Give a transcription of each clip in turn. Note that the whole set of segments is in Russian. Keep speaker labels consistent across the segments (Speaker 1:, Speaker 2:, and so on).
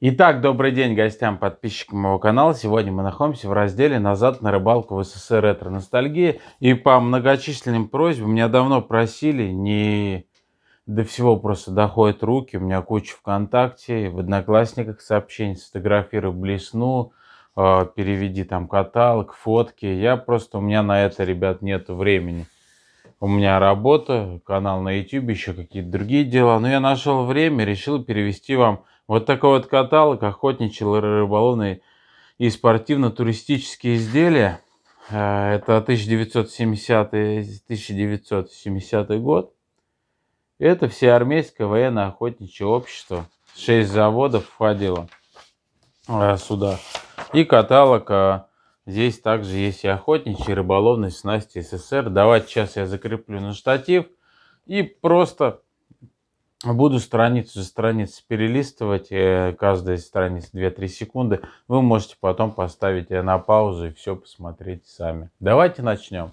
Speaker 1: Итак, добрый день гостям, подписчикам моего канала. Сегодня мы находимся в разделе «Назад на рыбалку в СССР ретро ностальгия» И по многочисленным просьбам меня давно просили, не до всего просто доходят руки. У меня куча ВКонтакте, в Одноклассниках сообщений, сфотографируй блесну, а, переведи там каталог, фотки. Я просто, у меня на это, ребят, нет времени. У меня работа, канал на YouTube, еще какие-то другие дела. Но я нашел время, решил перевести вам вот такой вот каталог охотничий, рыболовные и спортивно-туристические изделия. Э, это 1970-1970 год. Это всеармейское военно-охотничье общество. Шесть заводов входило э, сюда. И каталог э, Здесь также есть и охотничьи, и рыболовные снасти СССР. Давайте сейчас я закреплю на штатив. И просто Буду страницу за страницей перелистывать, э, каждая страница 2-3 секунды. Вы можете потом поставить ее э, на паузу и все посмотреть сами. Давайте начнем.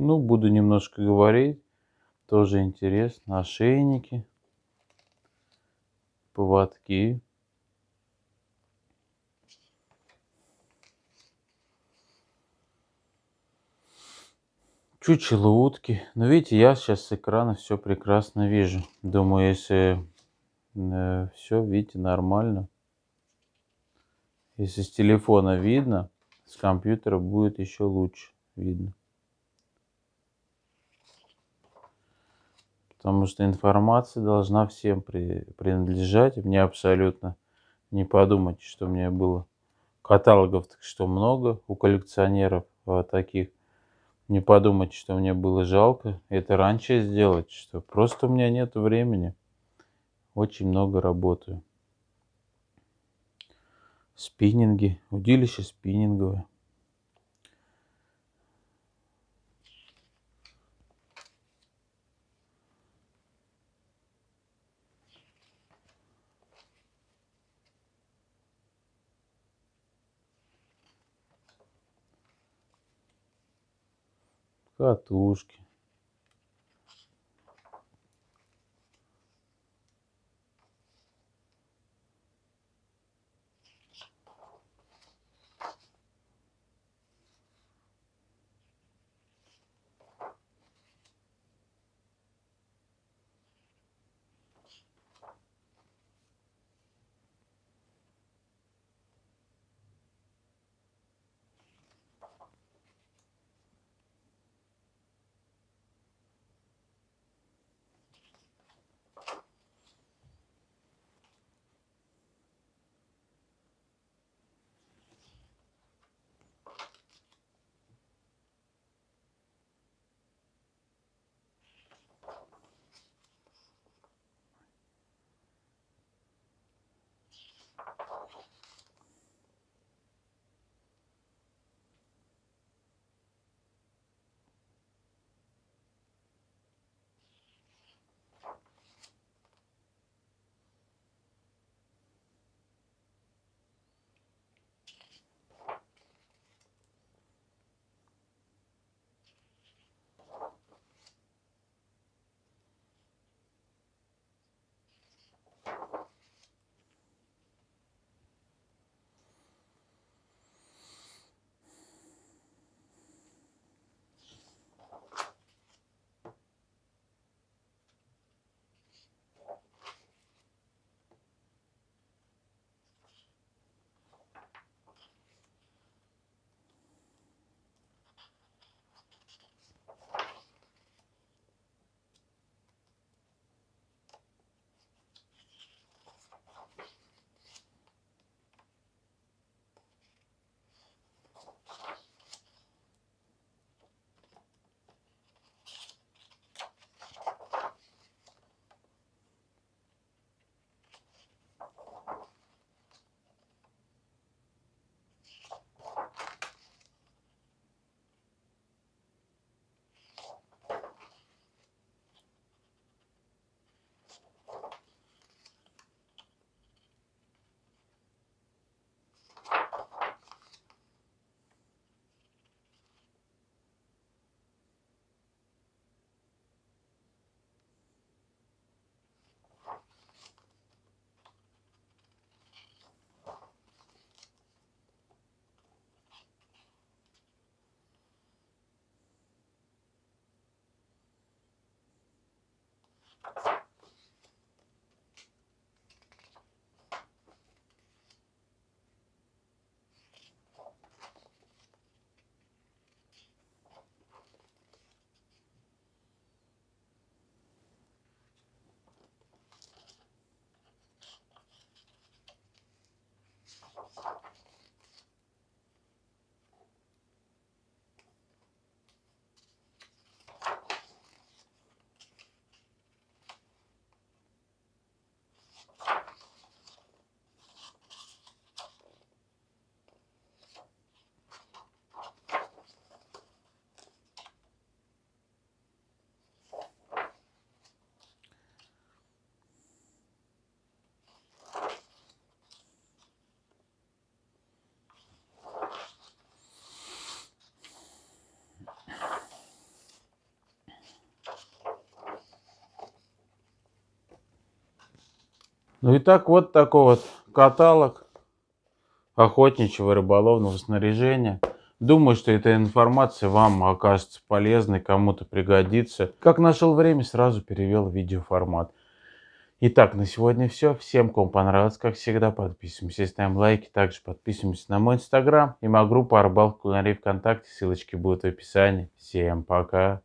Speaker 1: Ну, буду немножко говорить. Тоже интересно. Ошейники, поводки. чучело утки. Но ну, видите, я сейчас с экрана все прекрасно вижу. Думаю, если э, все, видите, нормально. Если с телефона видно, с компьютера будет еще лучше видно. потому что информация должна всем при, принадлежать. Мне абсолютно не подумать, что у меня было каталогов, так что много у коллекционеров а таких. Не подумать, что мне было жалко это раньше сделать, что просто у меня нет времени. Очень много работаю. Спиннинги, удилище спиннинговое. катушки. Ну и так вот такой вот каталог охотничьего рыболовного снаряжения. Думаю, что эта информация вам окажется полезной, кому-то пригодится. Как нашел время, сразу перевел видеоформат. Итак, на сегодня все. Всем, кому понравилось, как всегда, подписываемся, ставим лайки. Также подписываемся на мой инстаграм и мою группу на Кулинарий ВКонтакте. Ссылочки будут в описании. Всем пока!